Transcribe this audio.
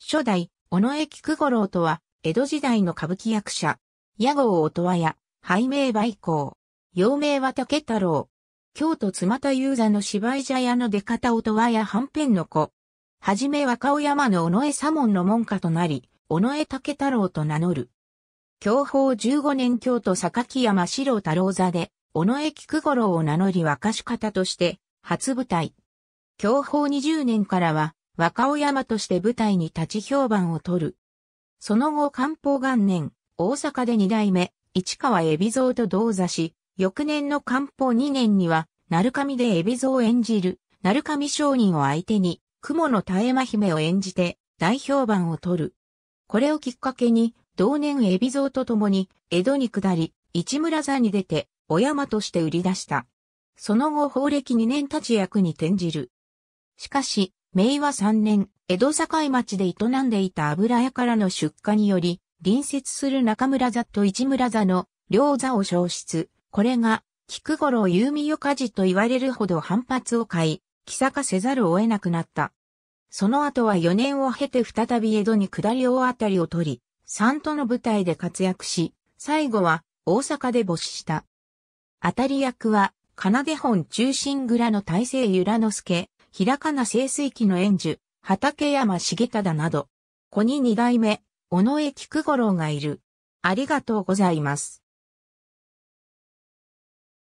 初代、尾上菊五郎とは、江戸時代の歌舞伎役者。屋号音羽屋、拝名梅光。幼名は竹太郎。京都妻田雄座の芝居茶屋の出方音羽屋半辺の子。はじめ若尾山の尾上左門の門下となり、尾上竹太郎と名乗る。享保15年京都榊山四郎太郎座で、尾上菊五郎を名乗り若し方として、初舞台。享保20年からは、若尾山として舞台に立ち評判を取る。その後漢方元年、大阪で二代目、市川海老蔵と同座し、翌年の漢方二年には、鳴上で海老蔵を演じる、鳴上商人を相手に、雲の絶え間姫を演じて、大評判を取る。これをきっかけに、同年海老蔵と共に、江戸に下り、市村座に出て、お山として売り出した。その後法暦二年立ち役に転じる。しかし、明和3年、江戸境町で営んでいた油屋からの出荷により、隣接する中村座と市村座の両座を消失。これが、菊五郎味よかじと言われるほど反発を買い、帰坂せざるを得なくなった。その後は4年を経て再び江戸に下り大当たりを取り、三都の舞台で活躍し、最後は大阪で没した。当たり役は、奏本中心蔵の大勢由良之助、平かな清水器の園樹、畠山重忠など、子に二代目、尾上菊五郎がいる。ありがとうございます。